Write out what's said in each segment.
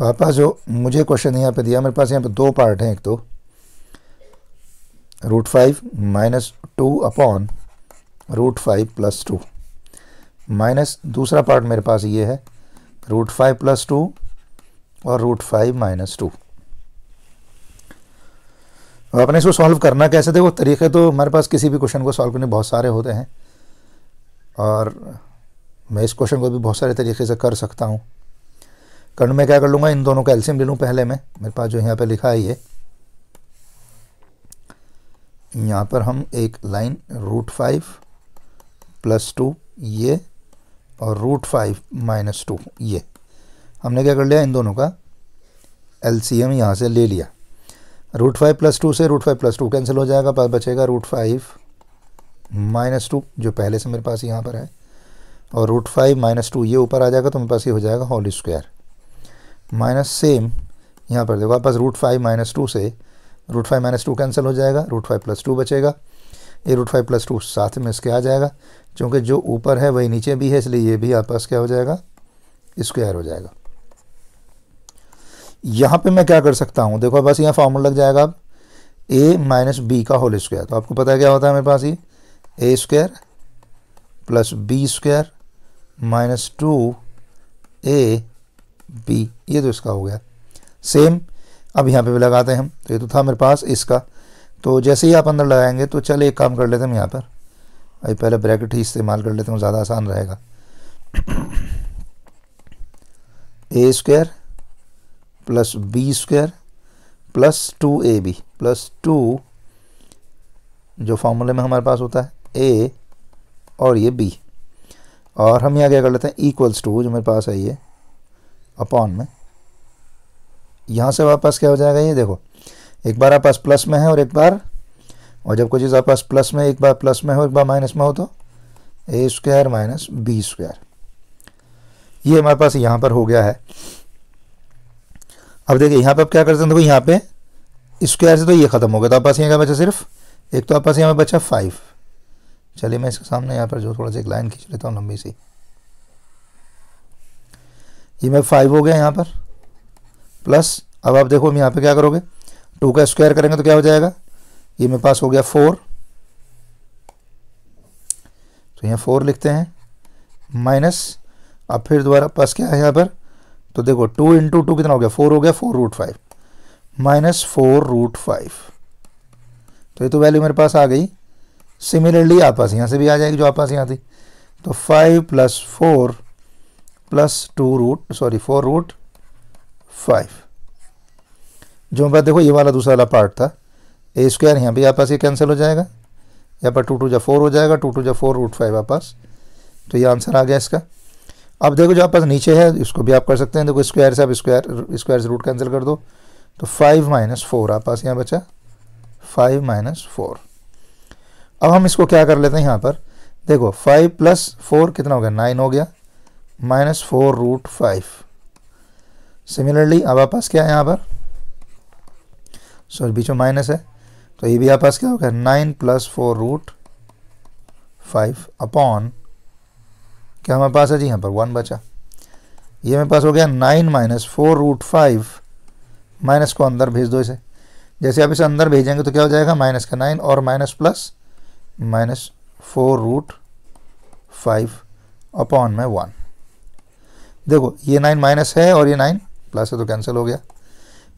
पापा जो मुझे क्वेश्चन यहाँ पे दिया मेरे पास यहाँ पे दो पार्ट हैं एक तो root five minus two upon root five plus two minus दूसरा पार्ट मेरे पास ये है रूट फाइव प्लस टू और रूट फाइव माइनस टू अब अपने इसको सॉल्व करना कैसे देखो तरीके तो हमारे पास किसी भी क्वेश्चन को सॉल्व करने बहुत सारे होते हैं और मैं इस क्वेश्चन को भी बहुत सारे तरीके से कर सकता हूँ कर्ण में क्या कर लूँगा इन दोनों का एल्शियम ले लूँ पहले मैं मेरे पास जो यहाँ पर लिखा है ये यहाँ पर हम एक line root five plus two ये और रूट फाइव माइनस टू ये हमने क्या कर लिया इन दोनों का एलसीएम यहाँ से ले लिया रूट फाइव प्लस टू से root five plus two cancel हो जाएगा पास बचेगा रूट फाइव माइनस टू जो पहले से मेरे पास यहाँ पर है और रूट फाइव माइनस टू ये ऊपर आ जाएगा तो मेरे पास ये हो जाएगा होल स्क्वायर माइनस सेम यहाँ पर देखो आप पास रूट फाइव माइनस टू से root five minus two cancel हो जाएगा रूट फाइव प्लस टू बचेगा ये रूट फाइव प्लस टू साथ में इसके आ जाएगा क्योंकि जो ऊपर है वही नीचे भी है इसलिए ये भी आपस पास क्या हो जाएगा स्क्वायर हो जाएगा यहाँ पे मैं क्या कर सकता हूँ देखो बस यहाँ फॉर्मूला लग जाएगा अब ए माइनस बी का होल स्क्वायर तो आपको पता है क्या होता है मेरे पास ये A square plus B square minus two A B ये तो इसका हो गया सेम अब यहाँ पे भी लगाते हैं हम तो ये तो था मेरे पास इसका तो जैसे ही आप अंदर लगाएंगे तो चल एक काम कर लेते हैं यहाँ पर अभी पहले ब्रैकेट ही इस्तेमाल कर लेते हैं ज़्यादा आसान रहेगा A square plus B square plus two A B plus two जो फॉर्मूले में हमारे पास होता है ए और ये बी और हम यहाँ क्या कर लेते हैं इक्वल्स टू जो मेरे पास है ये अपॉन में यहाँ से वापस क्या हो जाएगा ये देखो एक बार आप पास प्लस में है और एक बार और जब कोई चीज़ आप पास प्लस में एक बार प्लस में हो एक बार माइनस में हो तो A square minus B square ये हमारे पास यहाँ पर हो गया है अब देखिए यहाँ पे आप क्या करते हैं देखो यहाँ पे स्क्वायर से तो ये ख़त्म हो गया तो आप पास यहाँ का बचा सिर्फ एक तो आप पास यहाँ पर बचा फाइव चलिए मैं इसके सामने यहाँ पर जो थोड़ा सा एक लाइन खींच लेता हूँ लंबी सी ये में फाइव हो गया यहाँ पर प्लस अब आप देखो हम यहाँ पे क्या करोगे टू का स्क्वायर करेंगे तो क्या हो जाएगा ये मेरे पास हो गया फोर तो यहाँ फोर लिखते हैं माइनस अब फिर दोबारा पास क्या है यहाँ पर तो देखो टू इंटू टू कितना हो गया फोर हो गया four root five minus four root five तो ये तो वैल्यू मेरे पास आ गई सिमिलरली आपस यहाँ से भी आ जाएगी जो आपस यहाँ थी तो five plus four plus two root sorry four root five जो हमारे देखो ये वाला दूसरा वाला पार्ट था ए स्क्वायर यहाँ भी आपस ये कैंसिल हो जाएगा यहाँ पर टू टू जब फोर हो जाएगा टू टू जब फोर रूट फाइव आपस तो ये आंसर आ गया इसका अब देखो जो आपस पास नीचे है इसको भी आप कर सकते हैं देखो स्क्वायर से आप स्क्वायर स्क्वायर से रूट कैंसिल कर दो तो फाइव माइनस फोर आप पास यहाँ बचा फाइव माइनस फोर अब हम इसको क्या कर लेते हैं यहाँ पर देखो फाइव प्लस फोर कितना हो गया नाइन हो गया minus four root five similarly अब आप पास क्या है यहाँ पर सॉरी बीच में माइनस है तो ये भी आप पास क्या होगा nine plus four root five upon क्या हमारे पास है जी यहाँ पर वन बचा ये मेरे पास हो गया nine minus four root five minus को अंदर भेज दो इसे जैसे आप इसे अंदर भेजेंगे तो क्या हो जाएगा माइनस का नाइन और minus plus minus four root five upon में वन देखो ये नाइन माइनस है और ये नाइन प्लस है तो कैंसिल हो गया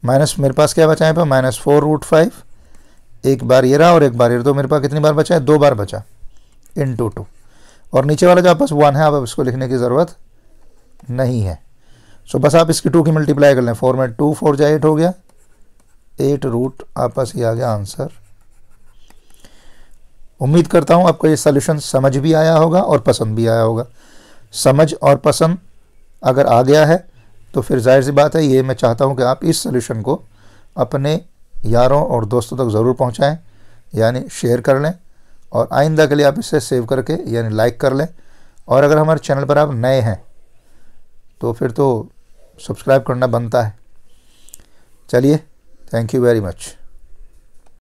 माइनस मेरे पास क्या बचा है पर माइनस फोर रूट फाइव एक बार ये रहा और एक बार ये तो मेरे पास कितनी बार बचा है दो बार बचा इन टू टू और नीचे वाला जो आप पास वन है आप इसको लिखने की ज़रूरत नहीं है सो बस आप इसकी टू की मल्टीप्लाई कर लें फोर में टू फोर जाए एट हो गया एट रूट आपस ये आ गया आंसर उम्मीद करता हूं आपको ये सोल्यूशन समझ भी आया होगा और पसंद भी आया होगा समझ और पसंद अगर आ गया है तो फिर जाहिर सी बात है ये मैं चाहता हूँ कि आप इस सोल्यूशन को अपने यारों और दोस्तों तक ज़रूर पहुँचाएँ यानी शेयर कर लें और आइंदा के लिए आप इसे सेव करके यानी लाइक कर लें और अगर हमारे चैनल पर आप नए हैं तो फिर तो सब्सक्राइब करना बनता है चलिए थैंक यू वेरी मच